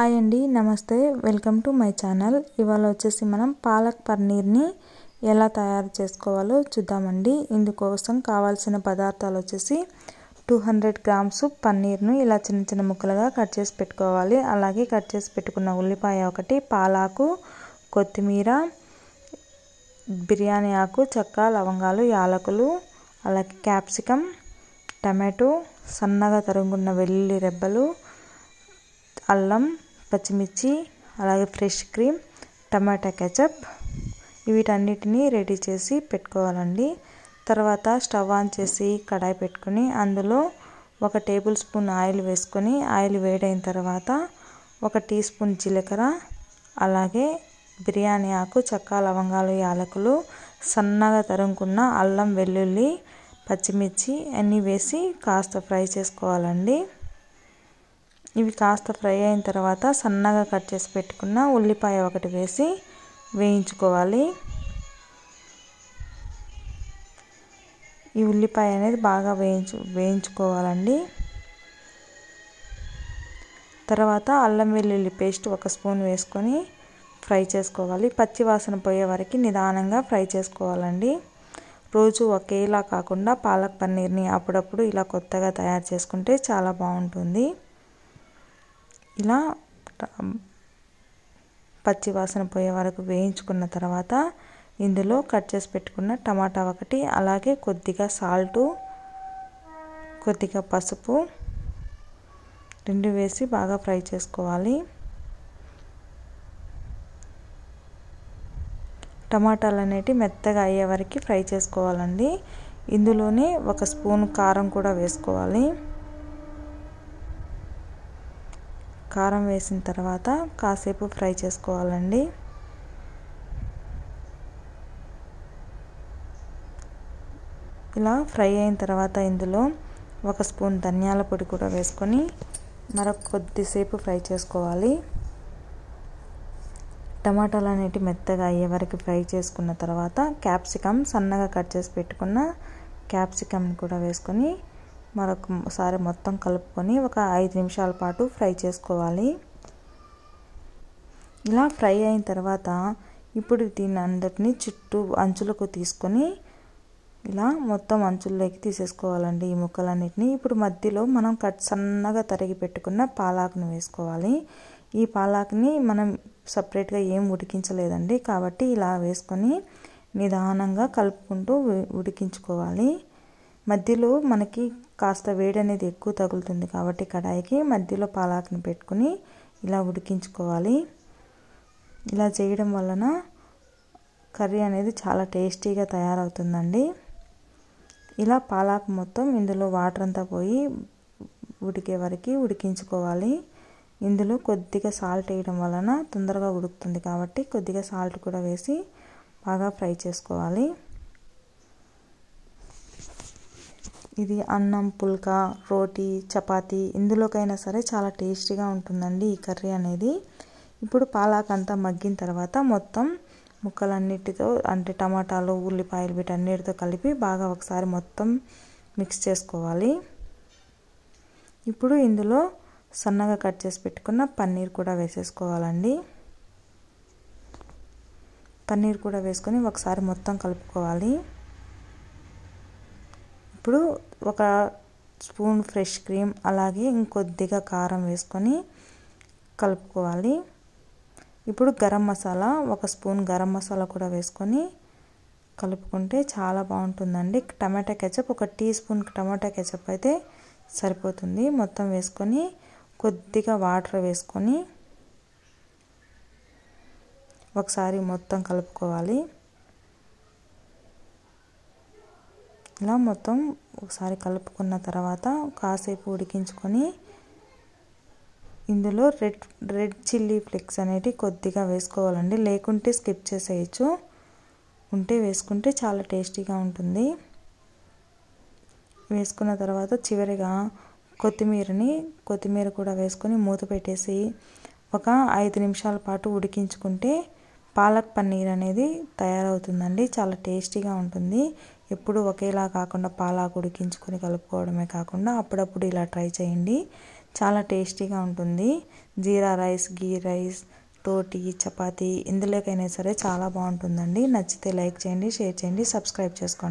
hi అండి నమస్తే welcome to my channel ఇవాళ వచ్చేసి మనం పాలక్ పన్నీర్ని ఎలా తయారు చేసుకోవాలో చూద్దామండి ఇందుకోసం కావాల్సిన పదార్థాలు వచ్చేసి టూ హండ్రెడ్ గ్రామ్స్ పన్నీర్ను ఇలా చిన్న చిన్న ముక్కలుగా కట్ చేసి పెట్టుకోవాలి అలాగే కట్ చేసి పెట్టుకున్న ఉల్లిపాయ ఒకటి పాలాకు కొత్తిమీర బిర్యానీ ఆకు చెక్క లవంగాలు యాలకులు అలాగే క్యాప్సికం టమాటో సన్నగా తరుగున్న వెల్లుల్లి రెబ్బలు అల్లం పచ్చిమిర్చి అలాగే ఫ్రెష్ క్రీమ్ టమాటా కెచప్ వీటన్నిటిని రెడీ చేసి పెట్టుకోవాలండి తర్వాత స్టవ్ ఆన్ చేసి కడాయి పెట్టుకుని అందులో ఒక టేబుల్ స్పూన్ ఆయిల్ వేసుకొని ఆయిల్ వేడైన తర్వాత ఒక టీ స్పూన్ జీలకర్ర అలాగే బిర్యానీ ఆకు చక్క లవంగాలు యాలకులు సన్నగా తరుముకున్న అల్లం వెల్లుల్లి పచ్చిమిర్చి అన్నీ వేసి కాస్త ఫ్రై చేసుకోవాలండి ఇవి కాస్త ఫ్రై అయిన తర్వాత సన్నగా కట్ చేసి పెట్టుకున్న ఉల్లిపాయ ఒకటి వేసి వేయించుకోవాలి ఈ ఉల్లిపాయ అనేది బాగా వేయించు వేయించుకోవాలండి తర్వాత అల్లం వెల్లుల్లి పేస్ట్ ఒక స్పూన్ వేసుకొని ఫ్రై చేసుకోవాలి పచ్చి వాసన పోయే వరకు నిదానంగా ఫ్రై చేసుకోవాలండి రోజు ఒకేలా కాకుండా పాలక్ పన్నీర్ని అప్పుడప్పుడు ఇలా కొత్తగా తయారు చేసుకుంటే చాలా బాగుంటుంది ఇలా పచ్చి వాసన పోయే వరకు వేయించుకున్న తర్వాత ఇందులో కట్ చేసి పెట్టుకున్న టమాటా ఒకటి అలాగే కొద్దిగా సాల్టు కొద్దిగా పసుపు రెండు వేసి బాగా ఫ్రై చేసుకోవాలి టమాటాలు అనేటివి మెత్తగా అయ్యే వరకు ఫ్రై చేసుకోవాలండి ఇందులోనే ఒక స్పూన్ కారం కూడా వేసుకోవాలి కారం వేసిన తర్వాత కాసేపు ఫ్రై చేసుకోవాలండి ఇలా ఫ్రై అయిన తర్వాత ఇందులో ఒక స్పూన్ ధనియాల పొడి కూడా వేసుకొని మరొక కొద్దిసేపు ఫ్రై చేసుకోవాలి టమాటాలు అనేటివి మెత్తగా అయ్యే వరకు ఫ్రై చేసుకున్న తర్వాత క్యాప్సికమ్ సన్నగా కట్ చేసి పెట్టుకున్న క్యాప్సికమ్ కూడా వేసుకొని మరొకసారి మొత్తం కలుపుకొని ఒక ఐదు నిమిషాల పాటు ఫ్రై చేసుకోవాలి ఇలా ఫ్రై అయిన తర్వాత ఇప్పుడు దీన్ని అందరినీ చుట్టూ అంచులకు తీసుకొని ఇలా మొత్తం అంచుల్లోకి తీసేసుకోవాలండి ఈ ముక్కలన్నిటిని ఇప్పుడు మధ్యలో మనం కట్ సన్నగా తరిగి పెట్టుకున్న పాలాకును వేసుకోవాలి ఈ పాలాకుని మనం సపరేట్గా ఏం ఉడికించలేదండి కాబట్టి ఇలా వేసుకొని నిదానంగా కలుపుకుంటూ ఉడికించుకోవాలి మధ్యలో మనకి కాస్త వేడి అనేది ఎక్కువ తగులుతుంది కాబట్టి కడాయికి మధ్యలో పాలాకుని పెట్టుకుని ఇలా ఉడికించుకోవాలి ఇలా చేయడం వలన కర్రీ అనేది చాలా టేస్టీగా తయారవుతుందండి ఇలా పాలాకు మొత్తం ఇందులో వాటర్ అంతా పోయి ఉడికే వరకు ఉడికించుకోవాలి ఇందులో కొద్దిగా సాల్ట్ వేయడం వలన తొందరగా ఉడుకుతుంది కాబట్టి కొద్దిగా సాల్ట్ కూడా వేసి బాగా ఫ్రై చేసుకోవాలి ఇది అన్నం పుల్కా రోటీ చపాతీ ఇందులోకైనా సరే చాలా టేస్టీగా ఉంటుందండి ఈ కర్రీ అనేది ఇప్పుడు పాలాక్ అంతా మగ్గిన తర్వాత మొత్తం ముక్కలన్నిటితో అంటే టమాటాలు ఉల్లిపాయలు వీటన్నిటితో కలిపి బాగా ఒకసారి మొత్తం మిక్స్ చేసుకోవాలి ఇప్పుడు ఇందులో సన్నగా కట్ చేసి పెట్టుకున్న పన్నీర్ కూడా వేసేసుకోవాలండి పన్నీర్ కూడా వేసుకొని ఒకసారి మొత్తం కలుపుకోవాలి ఇప్పుడు ఒక స్పూన్ ఫ్రెష్ క్రీమ్ అలాగే ఇంకొద్దిగా కారం వేసుకొని కలుపుకోవాలి ఇప్పుడు గరం మసాలా ఒక స్పూన్ గరం మసాలా కూడా వేసుకొని కలుపుకుంటే చాలా బాగుంటుందండి టమాటా కెచప్ ఒక టీ స్పూన్ టమాటా కెచప్ అయితే సరిపోతుంది మొత్తం వేసుకొని కొద్దిగా వాటర్ వేసుకొని ఒకసారి మొత్తం కలుపుకోవాలి ఇలా మొత్తం ఒకసారి కలుపుకున్న తర్వాత కాసేపు ఉడికించుకొని ఇందులో రెడ్ రెడ్ చిల్లీ ఫ్లెక్స్ అనేది కొద్దిగా వేసుకోవాలండి లేకుంటే స్కిప్ చేసేయచ్చు ఉంటే వేసుకుంటే చాలా టేస్టీగా ఉంటుంది వేసుకున్న తర్వాత చివరిగా కొత్తిమీరని కొత్తిమీర కూడా వేసుకొని మూత పెట్టేసి ఒక ఐదు నిమిషాల పాటు ఉడికించుకుంటే పాలక్ పన్నీర్ అనేది తయారవుతుందండి చాలా టేస్టీగా ఉంటుంది ఎప్పుడు ఒకేలా కాకుండా పాలాకు ఉడికించుకొని కలుపుకోవడమే కాకుండా అప్పుడప్పుడు ఇలా ట్రై చేయండి చాలా టేస్టీగా ఉంటుంది జీరా రైస్ గీ రైస్ టోటీ చపాతీ ఇందులోకైనా సరే చాలా బాగుంటుందండి నచ్చితే లైక్ చేయండి షేర్ చేయండి సబ్స్క్రైబ్ చేసుకోండి